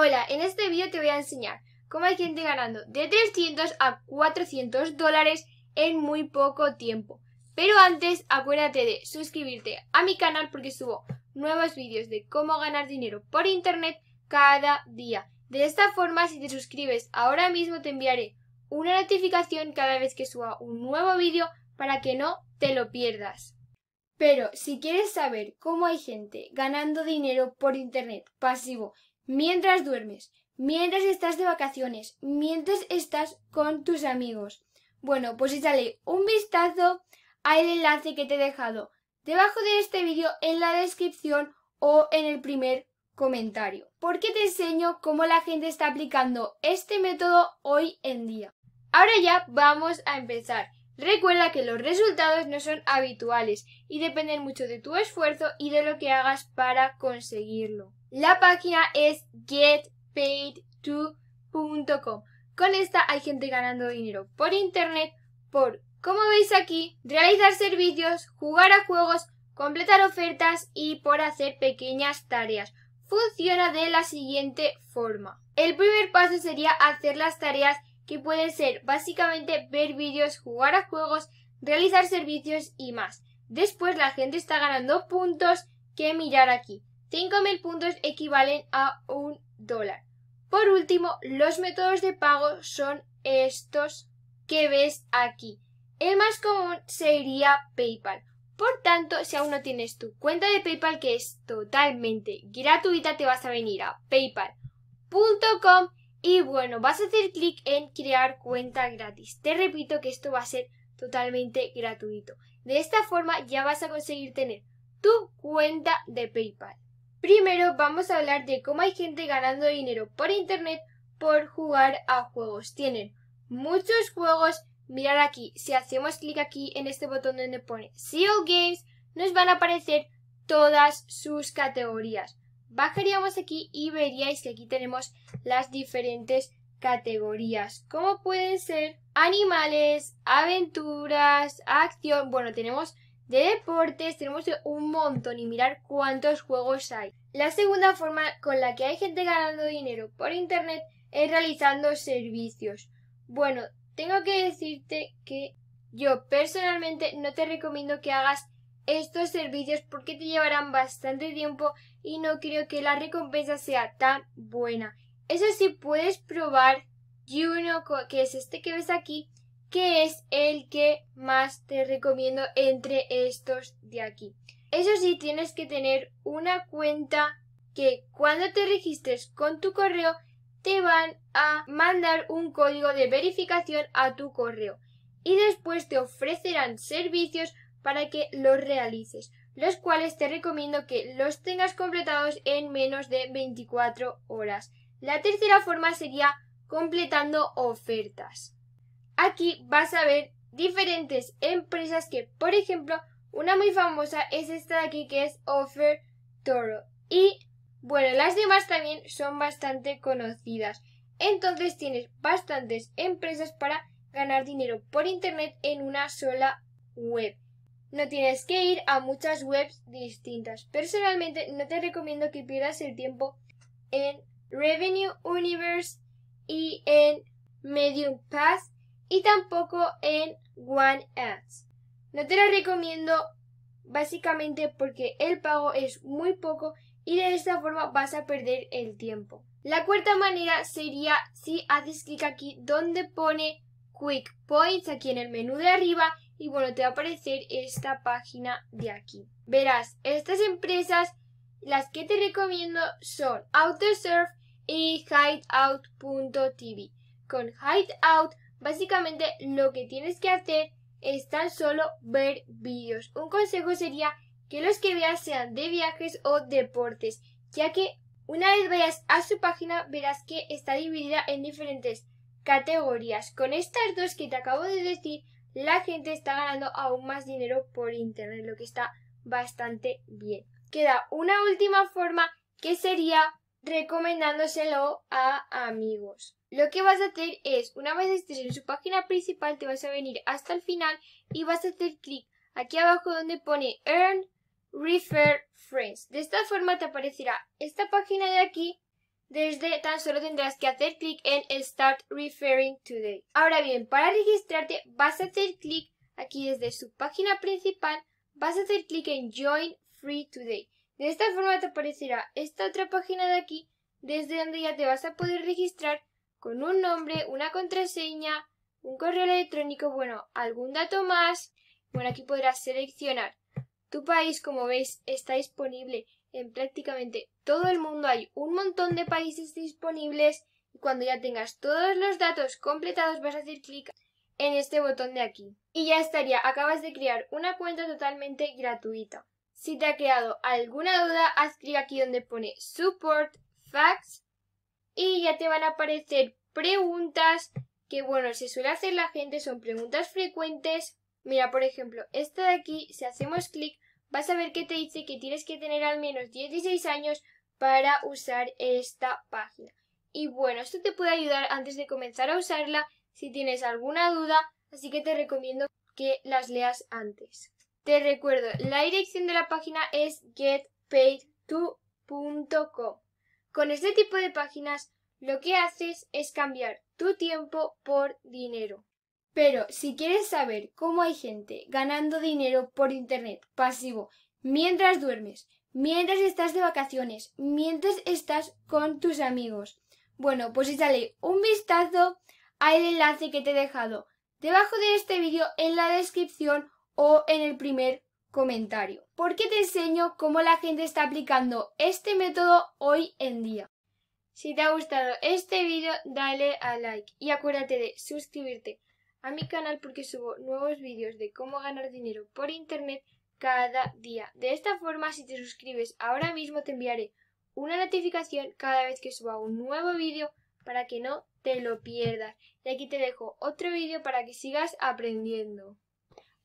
Hola, en este vídeo te voy a enseñar cómo hay gente ganando de 300 a 400 dólares en muy poco tiempo. Pero antes acuérdate de suscribirte a mi canal porque subo nuevos vídeos de cómo ganar dinero por internet cada día. De esta forma, si te suscribes ahora mismo te enviaré una notificación cada vez que suba un nuevo vídeo para que no te lo pierdas. Pero si quieres saber cómo hay gente ganando dinero por Internet pasivo mientras duermes, mientras estás de vacaciones, mientras estás con tus amigos. Bueno, pues échale un vistazo al enlace que te he dejado debajo de este vídeo en la descripción o en el primer comentario, porque te enseño cómo la gente está aplicando este método hoy en día. Ahora ya vamos a empezar. Recuerda que los resultados no son habituales y dependen mucho de tu esfuerzo y de lo que hagas para conseguirlo. La página es getpaid2.com. Con esta hay gente ganando dinero por internet, por, como veis aquí, realizar servicios, jugar a juegos, completar ofertas y por hacer pequeñas tareas. Funciona de la siguiente forma. El primer paso sería hacer las tareas que pueden ser básicamente ver vídeos, jugar a juegos, realizar servicios y más. Después la gente está ganando puntos que mirar aquí. 5.000 puntos equivalen a un dólar. Por último, los métodos de pago son estos que ves aquí. El más común sería PayPal. Por tanto, si aún no tienes tu cuenta de PayPal que es totalmente gratuita, te vas a venir a paypal.com y bueno, vas a hacer clic en crear cuenta gratis. Te repito que esto va a ser totalmente gratuito. De esta forma ya vas a conseguir tener tu cuenta de PayPal. Primero vamos a hablar de cómo hay gente ganando dinero por Internet por jugar a juegos. Tienen muchos juegos. Mirar aquí, si hacemos clic aquí en este botón donde pone Seal Games, nos van a aparecer todas sus categorías. Bajaríamos aquí y veríais que aquí tenemos las diferentes categorías, como pueden ser animales, aventuras, acción. Bueno, tenemos de deportes tenemos un montón y mirar cuántos juegos hay. La segunda forma con la que hay gente ganando dinero por Internet es realizando servicios. Bueno, tengo que decirte que yo personalmente no te recomiendo que hagas estos servicios porque te llevarán bastante tiempo y no creo que la recompensa sea tan buena. Eso sí, puedes probar uno que es este que ves aquí, que es el que más te recomiendo entre estos de aquí? Eso sí, tienes que tener una cuenta que cuando te registres con tu correo te van a mandar un código de verificación a tu correo y después te ofrecerán servicios para que los realices, los cuales te recomiendo que los tengas completados en menos de 24 horas. La tercera forma sería completando ofertas. Aquí vas a ver diferentes empresas que, por ejemplo, una muy famosa es esta de aquí que es Offer Toro. Y bueno, las demás también son bastante conocidas. Entonces tienes bastantes empresas para ganar dinero por Internet en una sola web. No tienes que ir a muchas webs distintas. Personalmente no te recomiendo que pierdas el tiempo en Revenue Universe y en Medium Pass y tampoco en One Ads. No te lo recomiendo básicamente porque el pago es muy poco y de esta forma vas a perder el tiempo. La cuarta manera sería si haces clic aquí donde pone Quick Points aquí en el menú de arriba y bueno te va a aparecer esta página de aquí. Verás, estas empresas las que te recomiendo son Autosurf y Hideout.tv. Con Hideout Básicamente lo que tienes que hacer es tan solo ver vídeos. Un consejo sería que los que veas sean de viajes o deportes, ya que una vez vayas a su página verás que está dividida en diferentes categorías. Con estas dos que te acabo de decir, la gente está ganando aún más dinero por Internet, lo que está bastante bien. Queda una última forma que sería recomendándoselo a amigos. Lo que vas a hacer es, una vez estés en su página principal, te vas a venir hasta el final y vas a hacer clic aquí abajo donde pone Earn Refer Friends. De esta forma te aparecerá esta página de aquí. Desde tan solo tendrás que hacer clic en Start Referring Today. Ahora bien, para registrarte vas a hacer clic aquí desde su página principal, vas a hacer clic en Join Free Today. De esta forma te aparecerá esta otra página de aquí desde donde ya te vas a poder registrar con un nombre, una contraseña, un correo electrónico, bueno, algún dato más. Bueno, aquí podrás seleccionar tu país, como veis, está disponible en prácticamente todo el mundo. Hay un montón de países disponibles y cuando ya tengas todos los datos completados vas a hacer clic en este botón de aquí. Y ya estaría, acabas de crear una cuenta totalmente gratuita. Si te ha creado alguna duda, haz clic aquí donde pone Support, Facts y ya te van a aparecer preguntas que bueno, se suele hacer la gente, son preguntas frecuentes. Mira, por ejemplo, esta de aquí, si hacemos clic, vas a ver que te dice que tienes que tener al menos 16 años para usar esta página. Y bueno, esto te puede ayudar antes de comenzar a usarla si tienes alguna duda, así que te recomiendo que las leas antes. Te recuerdo, la dirección de la página es getpaid2.com. Con este tipo de páginas lo que haces es cambiar tu tiempo por dinero. Pero si quieres saber cómo hay gente ganando dinero por Internet pasivo mientras duermes, mientras estás de vacaciones, mientras estás con tus amigos, bueno, pues échale un vistazo al enlace que te he dejado debajo de este vídeo en la descripción o en el primer comentario, porque te enseño cómo la gente está aplicando este método hoy en día. Si te ha gustado este vídeo, dale a like y acuérdate de suscribirte a mi canal porque subo nuevos vídeos de cómo ganar dinero por internet cada día. De esta forma, si te suscribes ahora mismo, te enviaré una notificación cada vez que suba un nuevo vídeo para que no te lo pierdas. Y aquí te dejo otro vídeo para que sigas aprendiendo.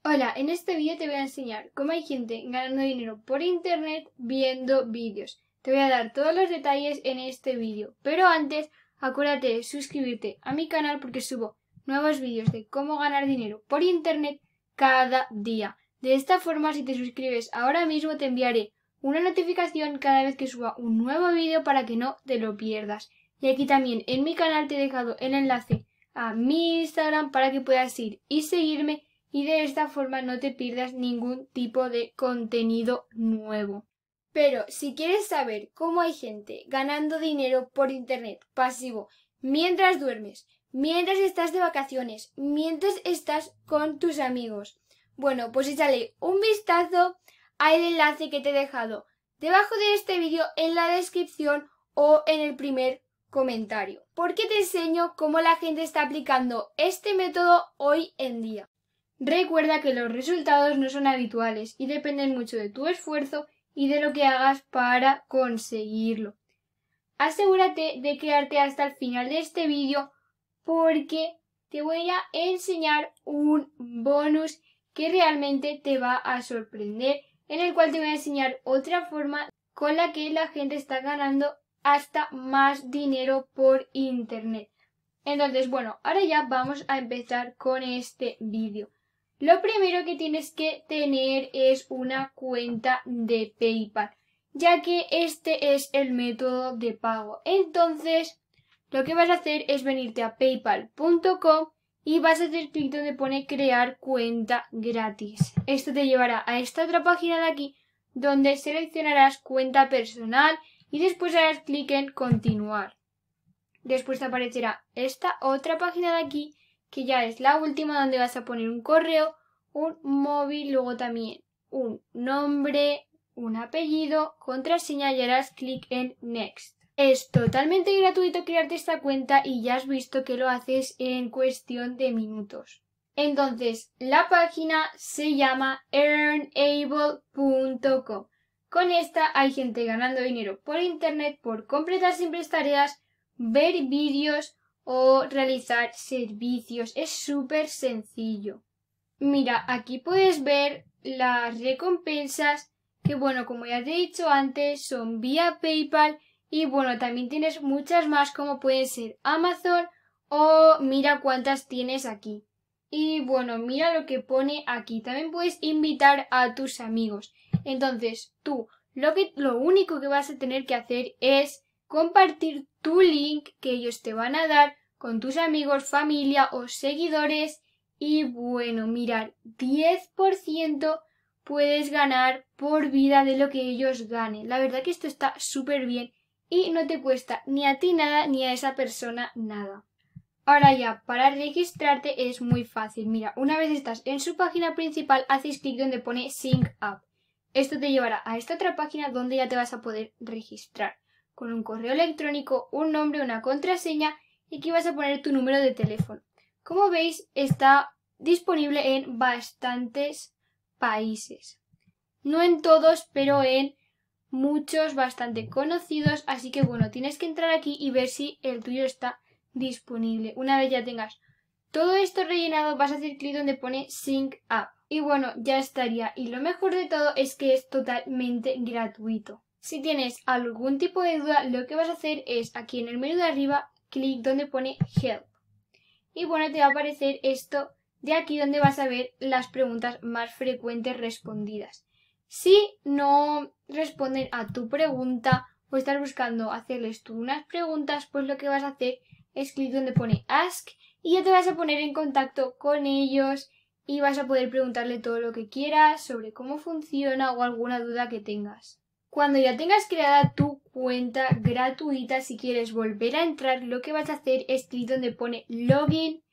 Hola, en este vídeo te voy a enseñar cómo hay gente ganando dinero por internet viendo vídeos. Te voy a dar todos los detalles en este vídeo, pero antes acuérdate de suscribirte a mi canal porque subo nuevos vídeos de cómo ganar dinero por internet cada día. De esta forma, si te suscribes ahora mismo te enviaré una notificación cada vez que suba un nuevo vídeo para que no te lo pierdas. Y aquí también en mi canal te he dejado el enlace a mi Instagram para que puedas ir y seguirme y de esta forma no te pierdas ningún tipo de contenido nuevo. Pero si quieres saber cómo hay gente ganando dinero por Internet pasivo mientras duermes, mientras estás de vacaciones, mientras estás con tus amigos, bueno, pues échale un vistazo al enlace que te he dejado debajo de este vídeo en la descripción o en el primer comentario, porque te enseño cómo la gente está aplicando este método hoy en día. Recuerda que los resultados no son habituales y dependen mucho de tu esfuerzo y de lo que hagas para conseguirlo. Asegúrate de quedarte hasta el final de este vídeo porque te voy a enseñar un bonus que realmente te va a sorprender, en el cual te voy a enseñar otra forma con la que la gente está ganando hasta más dinero por internet. Entonces, bueno, ahora ya vamos a empezar con este vídeo. Lo primero que tienes que tener es una cuenta de PayPal, ya que este es el método de pago. Entonces, lo que vas a hacer es venirte a paypal.com y vas a hacer clic donde pone crear cuenta gratis. Esto te llevará a esta otra página de aquí donde seleccionarás cuenta personal y después harás clic en continuar. Después te aparecerá esta otra página de aquí que ya es la última donde vas a poner un correo, un móvil, luego también un nombre, un apellido, contraseña y harás clic en Next. Es totalmente gratuito crearte esta cuenta y ya has visto que lo haces en cuestión de minutos. Entonces, la página se llama earnable.com. Con esta hay gente ganando dinero por internet por completar simples tareas, ver vídeos o realizar servicios. Es súper sencillo. Mira, aquí puedes ver las recompensas que bueno, como ya te he dicho antes, son vía PayPal y bueno, también tienes muchas más como pueden ser Amazon o mira cuántas tienes aquí. Y bueno, mira lo que pone aquí. También puedes invitar a tus amigos. Entonces, tú lo, que, lo único que vas a tener que hacer es compartir tu link que ellos te van a dar con tus amigos, familia o seguidores. Y bueno, mirar, 10% puedes ganar por vida de lo que ellos ganen. La verdad que esto está súper bien y no te cuesta ni a ti nada ni a esa persona nada. Ahora ya, para registrarte es muy fácil. Mira, una vez estás en su página principal, haces clic donde pone Sync Up. Esto te llevará a esta otra página donde ya te vas a poder registrar con un correo electrónico, un nombre, una contraseña y aquí vas a poner tu número de teléfono. Como veis, está disponible en bastantes países. No en todos, pero en muchos bastante conocidos, así que bueno, tienes que entrar aquí y ver si el tuyo está disponible. Una vez ya tengas todo esto rellenado, vas a hacer clic donde pone Sync Up. Y bueno, ya estaría. Y lo mejor de todo es que es totalmente gratuito. Si tienes algún tipo de duda, lo que vas a hacer es aquí en el menú de arriba, clic donde pone Help. Y bueno, te va a aparecer esto de aquí donde vas a ver las preguntas más frecuentes respondidas. Si no responden a tu pregunta o estás buscando hacerles tú unas preguntas, pues lo que vas a hacer es clic donde pone Ask y ya te vas a poner en contacto con ellos y vas a poder preguntarle todo lo que quieras sobre cómo funciona o alguna duda que tengas. Cuando ya tengas creada tu cuenta gratuita, si quieres volver a entrar, lo que vas a hacer es clic donde pone login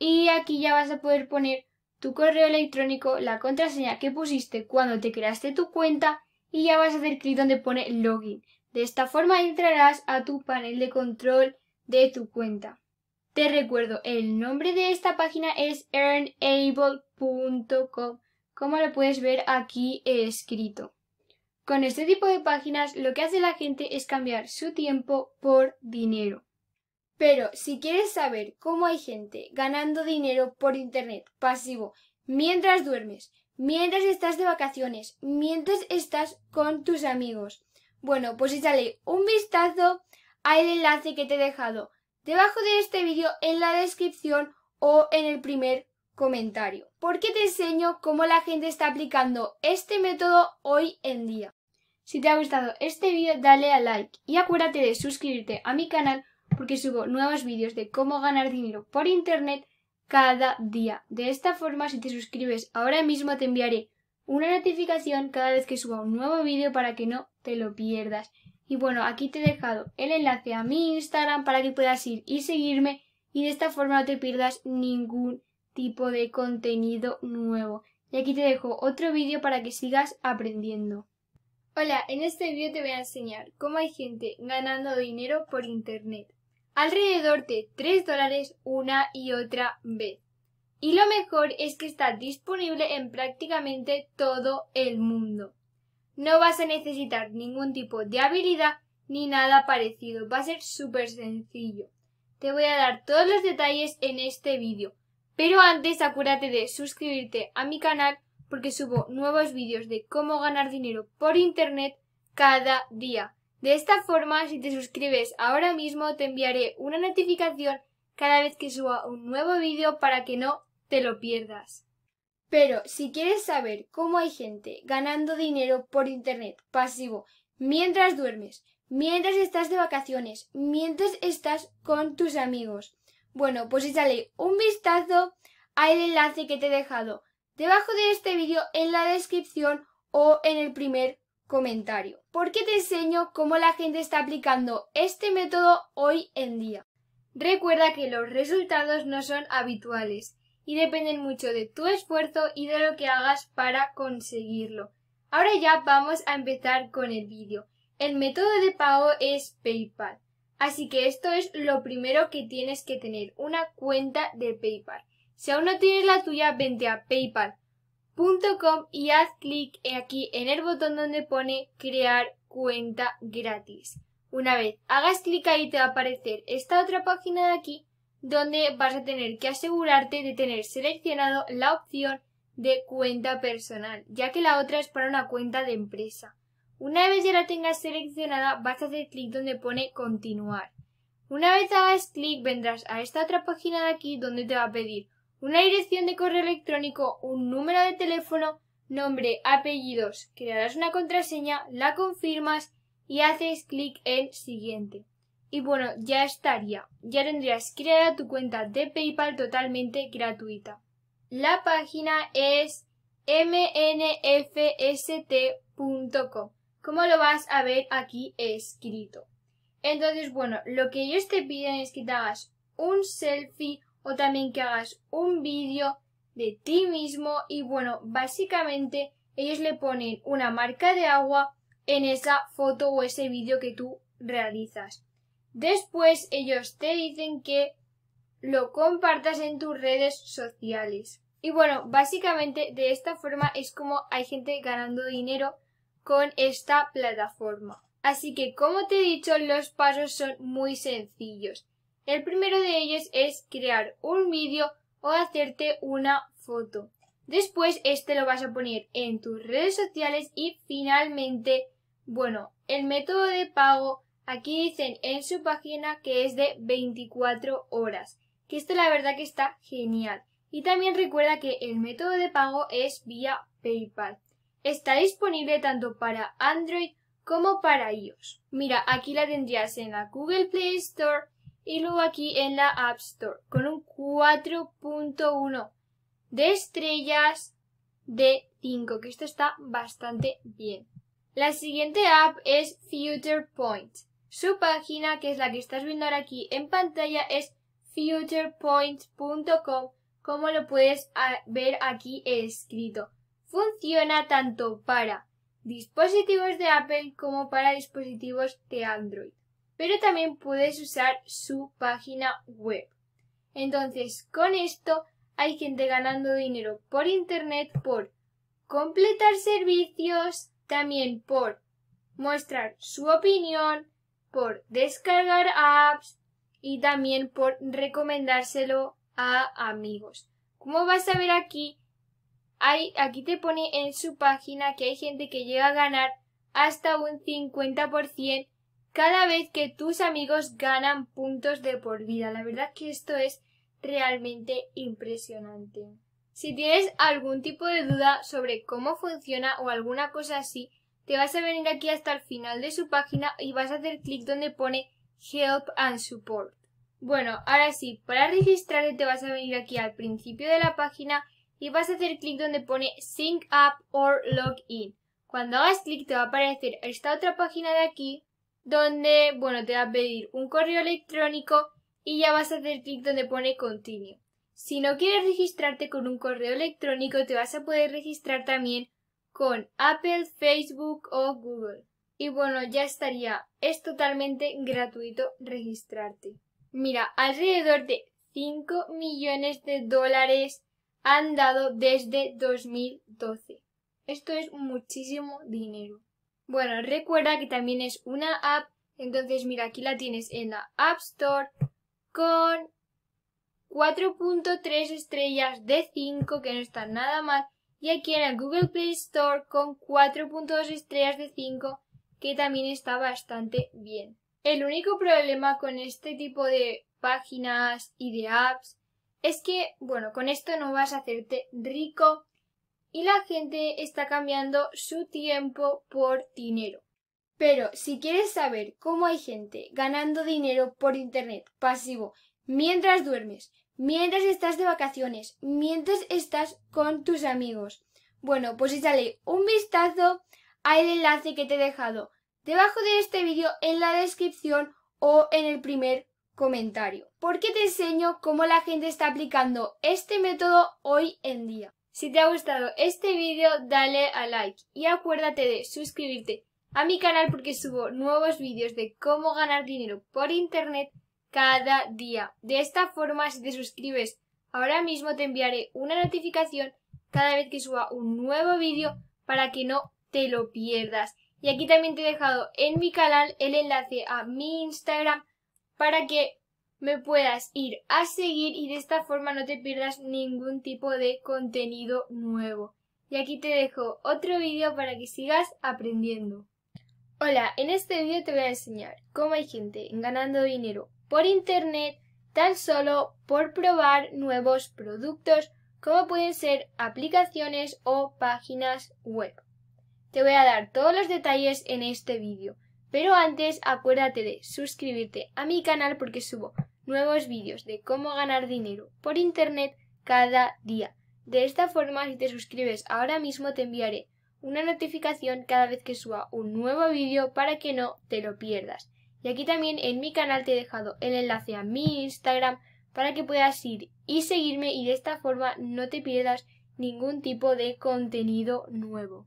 y aquí ya vas a poder poner tu correo electrónico, la contraseña que pusiste cuando te creaste tu cuenta y ya vas a hacer clic donde pone login. De esta forma entrarás a tu panel de control de tu cuenta. Te recuerdo, el nombre de esta página es earnable.com, como lo puedes ver aquí escrito. Con este tipo de páginas lo que hace la gente es cambiar su tiempo por dinero. Pero si quieres saber cómo hay gente ganando dinero por Internet pasivo mientras duermes, mientras estás de vacaciones, mientras estás con tus amigos, bueno, pues échale un vistazo al enlace que te he dejado debajo de este vídeo en la descripción o en el primer comentario, porque te enseño cómo la gente está aplicando este método hoy en día. Si te ha gustado este vídeo dale a like y acuérdate de suscribirte a mi canal porque subo nuevos vídeos de cómo ganar dinero por internet cada día. De esta forma si te suscribes ahora mismo te enviaré una notificación cada vez que suba un nuevo vídeo para que no te lo pierdas. Y bueno, aquí te he dejado el enlace a mi Instagram para que puedas ir y seguirme y de esta forma no te pierdas ningún tipo de contenido nuevo. Y aquí te dejo otro vídeo para que sigas aprendiendo. Hola, en este vídeo te voy a enseñar cómo hay gente ganando dinero por internet. Alrededor de 3 dólares una y otra vez. Y lo mejor es que está disponible en prácticamente todo el mundo. No vas a necesitar ningún tipo de habilidad ni nada parecido, va a ser súper sencillo. Te voy a dar todos los detalles en este vídeo, pero antes acuérdate de suscribirte a mi canal porque subo nuevos vídeos de cómo ganar dinero por Internet cada día. De esta forma, si te suscribes ahora mismo, te enviaré una notificación cada vez que suba un nuevo vídeo para que no te lo pierdas. Pero si quieres saber cómo hay gente ganando dinero por Internet pasivo mientras duermes, mientras estás de vacaciones, mientras estás con tus amigos, bueno, pues échale un vistazo al enlace que te he dejado debajo de este vídeo en la descripción o en el primer comentario, porque te enseño cómo la gente está aplicando este método hoy en día. Recuerda que los resultados no son habituales y dependen mucho de tu esfuerzo y de lo que hagas para conseguirlo. Ahora ya vamos a empezar con el vídeo. El método de pago es PayPal. Así que esto es lo primero que tienes que tener, una cuenta de PayPal. Si aún no tienes la tuya, vente a paypal.com y haz clic aquí en el botón donde pone crear cuenta gratis. Una vez hagas clic ahí te va a aparecer esta otra página de aquí donde vas a tener que asegurarte de tener seleccionado la opción de cuenta personal, ya que la otra es para una cuenta de empresa. Una vez ya la tengas seleccionada, vas a hacer clic donde pone continuar. Una vez hagas clic, vendrás a esta otra página de aquí donde te va a pedir una dirección de correo electrónico, un número de teléfono, nombre, apellidos, crearás una contraseña, la confirmas y haces clic en siguiente. Y bueno, ya estaría. Ya tendrías creada tu cuenta de PayPal totalmente gratuita. La página es mnfst.com. Como lo vas a ver aquí escrito. Entonces, bueno, lo que ellos te piden es que te hagas un selfie o también que hagas un vídeo de ti mismo y bueno, básicamente ellos le ponen una marca de agua en esa foto o ese vídeo que tú realizas. Después ellos te dicen que lo compartas en tus redes sociales. Y bueno, básicamente de esta forma es como hay gente ganando dinero con esta plataforma. Así que como te he dicho, los pasos son muy sencillos. El primero de ellos es crear un vídeo o hacerte una foto. Después este lo vas a poner en tus redes sociales y finalmente, bueno, el método de pago aquí dicen en su página que es de 24 horas, que esto la verdad que está genial. Y también recuerda que el método de pago es vía PayPal. Está disponible tanto para Android como para iOS. Mira, aquí la tendrías en la Google Play Store y luego aquí en la App Store con un 4.1 de estrellas de 5, que esto está bastante bien. La siguiente app es FuturePoint. Su página, que es la que estás viendo ahora aquí en pantalla, es futurepoint.com, como lo puedes ah, ver aquí escrito. Funciona tanto para dispositivos de Apple como para dispositivos de Android pero también puedes usar su página web. Entonces, con esto hay gente ganando dinero por Internet por completar servicios, también por mostrar su opinión, por descargar apps y también por recomendárselo a amigos. Como vas a ver aquí, hay, aquí te pone en su página que hay gente que llega a ganar hasta un 50% cada vez que tus amigos ganan puntos de por vida. La verdad que esto es realmente impresionante. Si tienes algún tipo de duda sobre cómo funciona o alguna cosa así, te vas a venir aquí hasta el final de su página y vas a hacer clic donde pone Help and Support. Bueno, ahora sí, para registrarte te vas a venir aquí al principio de la página y vas a hacer clic donde pone Sync Up or Login. Cuando hagas clic te va a aparecer esta otra página de aquí donde, bueno, te va a pedir un correo electrónico y ya vas a hacer clic donde pone continuo. Si no quieres registrarte con un correo electrónico, te vas a poder registrar también con Apple, Facebook o Google. Y bueno, ya estaría. Es totalmente gratuito registrarte. Mira, alrededor de 5 millones de dólares han dado desde 2012. Esto es muchísimo dinero. Bueno, recuerda que también es una app. Entonces, mira, aquí la tienes en la App Store con 4.3 estrellas de 5, que no está nada mal. Y aquí en el Google Play Store con 4.2 estrellas de 5, que también está bastante bien. El único problema con este tipo de páginas y de apps es que, bueno, con esto no vas a hacerte rico, y la gente está cambiando su tiempo por dinero. Pero si quieres saber cómo hay gente ganando dinero por Internet pasivo mientras duermes, mientras estás de vacaciones, mientras estás con tus amigos, bueno, pues échale un vistazo al enlace que te he dejado debajo de este vídeo en la descripción o en el primer comentario, porque te enseño cómo la gente está aplicando este método hoy en día. Si te ha gustado este vídeo, dale a like y acuérdate de suscribirte a mi canal porque subo nuevos vídeos de cómo ganar dinero por internet cada día. De esta forma, si te suscribes ahora mismo, te enviaré una notificación cada vez que suba un nuevo vídeo para que no te lo pierdas. Y aquí también te he dejado en mi canal el enlace a mi Instagram para que me puedas ir a seguir y de esta forma no te pierdas ningún tipo de contenido nuevo. Y aquí te dejo otro vídeo para que sigas aprendiendo. Hola, en este vídeo te voy a enseñar cómo hay gente ganando dinero por internet tan solo por probar nuevos productos como pueden ser aplicaciones o páginas web. Te voy a dar todos los detalles en este vídeo. Pero antes acuérdate de suscribirte a mi canal porque subo nuevos vídeos de cómo ganar dinero por internet cada día. De esta forma, si te suscribes ahora mismo te enviaré una notificación cada vez que suba un nuevo vídeo para que no te lo pierdas. Y aquí también en mi canal te he dejado el enlace a mi Instagram para que puedas ir y seguirme y de esta forma no te pierdas ningún tipo de contenido nuevo.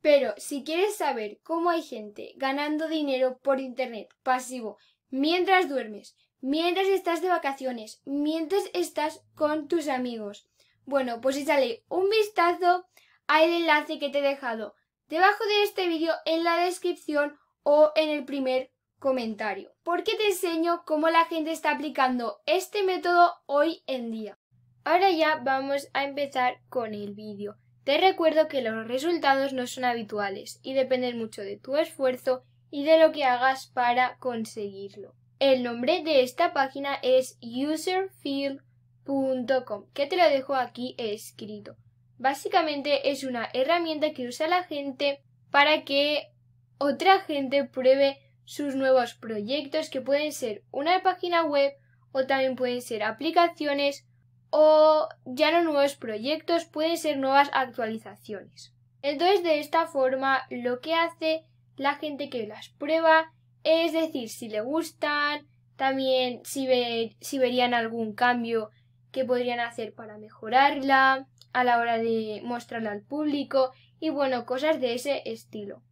Pero si quieres saber cómo hay gente ganando dinero por Internet pasivo mientras duermes, mientras estás de vacaciones, mientras estás con tus amigos, bueno, pues échale un vistazo al enlace que te he dejado debajo de este vídeo en la descripción o en el primer comentario, porque te enseño cómo la gente está aplicando este método hoy en día. Ahora ya vamos a empezar con el vídeo. Te recuerdo que los resultados no son habituales y dependen mucho de tu esfuerzo y de lo que hagas para conseguirlo. El nombre de esta página es userfield.com, que te lo dejo aquí escrito. Básicamente es una herramienta que usa la gente para que otra gente pruebe sus nuevos proyectos que pueden ser una página web o también pueden ser aplicaciones o ya no nuevos proyectos, pueden ser nuevas actualizaciones. Entonces, de esta forma, lo que hace la gente que las prueba es decir si le gustan, también si, si verían algún cambio que podrían hacer para mejorarla a la hora de mostrarla al público y bueno, cosas de ese estilo.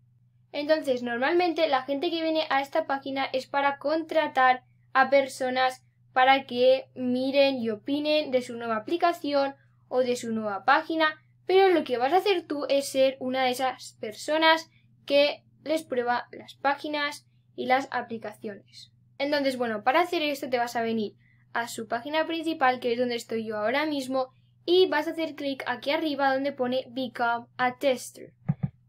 Entonces, normalmente la gente que viene a esta página es para contratar a personas para que miren y opinen de su nueva aplicación o de su nueva página, pero lo que vas a hacer tú es ser una de esas personas que les prueba las páginas y las aplicaciones. Entonces, bueno, para hacer esto te vas a venir a su página principal, que es donde estoy yo ahora mismo, y vas a hacer clic aquí arriba donde pone Become a Tester.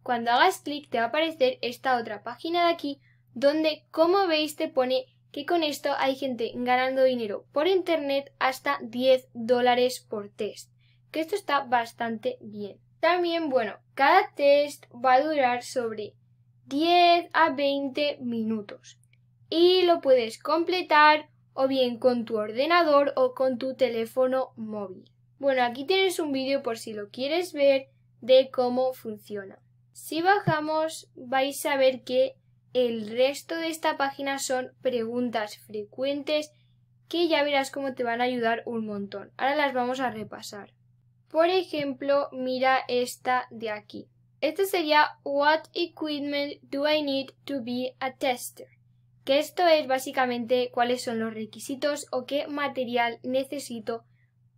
Cuando hagas clic te va a aparecer esta otra página de aquí, donde como veis te pone que con esto hay gente ganando dinero por internet hasta 10 dólares por test, que esto está bastante bien. También, bueno, cada test va a durar sobre 10 a 20 minutos y lo puedes completar o bien con tu ordenador o con tu teléfono móvil. Bueno, aquí tienes un vídeo por si lo quieres ver de cómo funciona. Si bajamos vais a ver que el resto de esta página son preguntas frecuentes que ya verás cómo te van a ayudar un montón. Ahora las vamos a repasar. Por ejemplo, mira esta de aquí. Esta sería What equipment do I need to be a tester? Que esto es básicamente cuáles son los requisitos o qué material necesito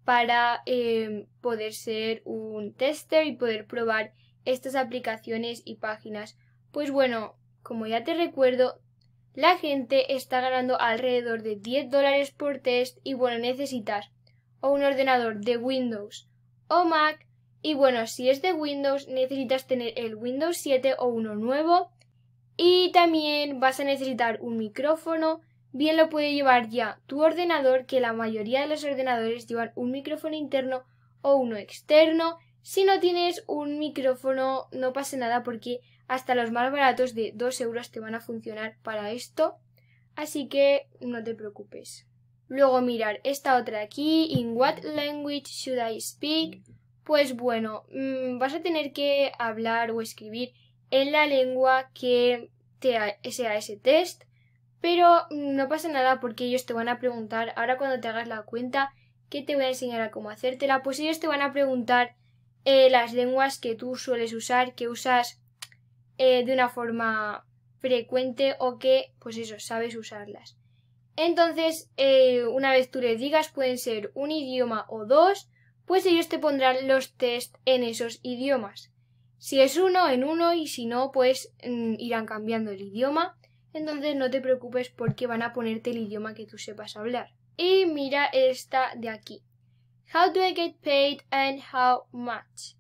para em, poder ser un tester y poder probar estas aplicaciones y páginas. Pues bueno, como ya te recuerdo, la gente está ganando alrededor de 10 dólares por test y bueno, necesitas o un ordenador de Windows o Mac y bueno, si es de Windows necesitas tener el Windows 7 o uno nuevo y también vas a necesitar un micrófono, bien lo puede llevar ya tu ordenador que la mayoría de los ordenadores llevan un micrófono interno o uno externo. Si no tienes un micrófono no pasa nada porque hasta los más baratos de 2 euros te van a funcionar para esto, así que no te preocupes. Luego mirar esta otra aquí, In what language should I speak? Pues bueno, mm, vas a tener que hablar o escribir en la lengua que te sea ese test, pero no pasa nada porque ellos te van a preguntar, ahora cuando te hagas la cuenta, que te voy a enseñar a cómo hacértela, pues ellos te van a preguntar eh, las lenguas que tú sueles usar, que usas eh, de una forma frecuente o que, pues eso, sabes usarlas. Entonces, eh, una vez tú le digas, pueden ser un idioma o dos, pues ellos te pondrán los test en esos idiomas. Si es uno, en uno, y si no, pues mm, irán cambiando el idioma. Entonces no te preocupes porque van a ponerte el idioma que tú sepas hablar. Y mira esta de aquí. How do I get paid and how much?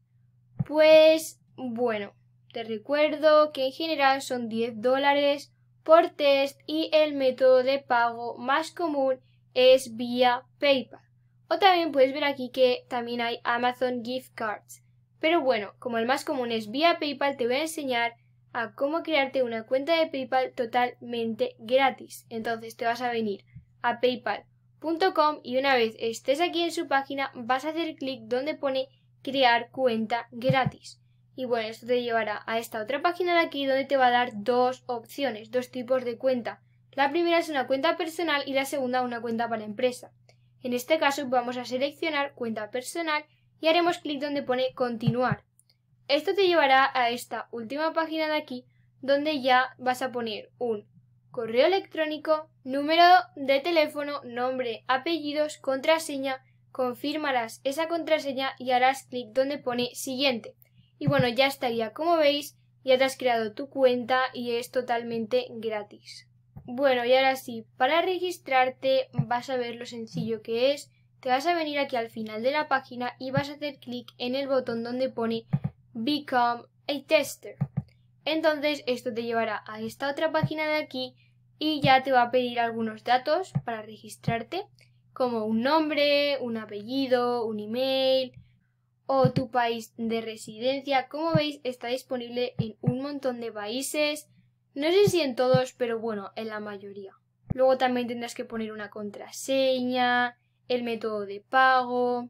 Pues bueno, te recuerdo que en general son 10 dólares por test y el método de pago más común es vía PayPal. O también puedes ver aquí que también hay Amazon Gift Cards. Pero bueno, como el más común es vía PayPal, te voy a enseñar a cómo crearte una cuenta de PayPal totalmente gratis. Entonces te vas a venir a paypal.com y una vez estés aquí en su página vas a hacer clic donde pone crear cuenta gratis. Y bueno, esto te llevará a esta otra página de aquí donde te va a dar dos opciones, dos tipos de cuenta. La primera es una cuenta personal y la segunda una cuenta para empresa. En este caso vamos a seleccionar cuenta personal y haremos clic donde pone continuar. Esto te llevará a esta última página de aquí donde ya vas a poner un correo electrónico, número de teléfono, nombre, apellidos, contraseña, confirmarás esa contraseña y harás clic donde pone siguiente. Y bueno, ya estaría. Como veis, ya te has creado tu cuenta y es totalmente gratis. Bueno, y ahora sí, para registrarte vas a ver lo sencillo que es. Te vas a venir aquí al final de la página y vas a hacer clic en el botón donde pone Become a Tester. Entonces esto te llevará a esta otra página de aquí y ya te va a pedir algunos datos para registrarte, como un nombre, un apellido, un email, o tu país de residencia, como veis, está disponible en un montón de países. No sé si en todos, pero bueno, en la mayoría. Luego también tendrás que poner una contraseña, el método de pago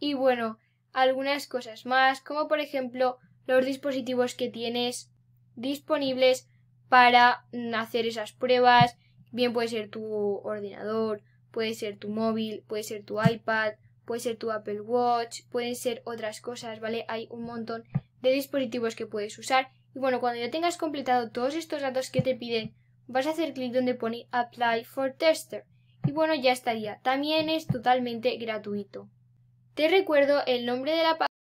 y bueno, algunas cosas más, como por ejemplo los dispositivos que tienes disponibles para hacer esas pruebas. Bien puede ser tu ordenador, puede ser tu móvil, puede ser tu iPad, puede ser tu Apple Watch, pueden ser otras cosas, ¿vale? Hay un montón de dispositivos que puedes usar. Y bueno, cuando ya tengas completado todos estos datos que te piden, vas a hacer clic donde pone Apply for Tester. Y bueno, ya estaría. También es totalmente gratuito. Te recuerdo el nombre de la página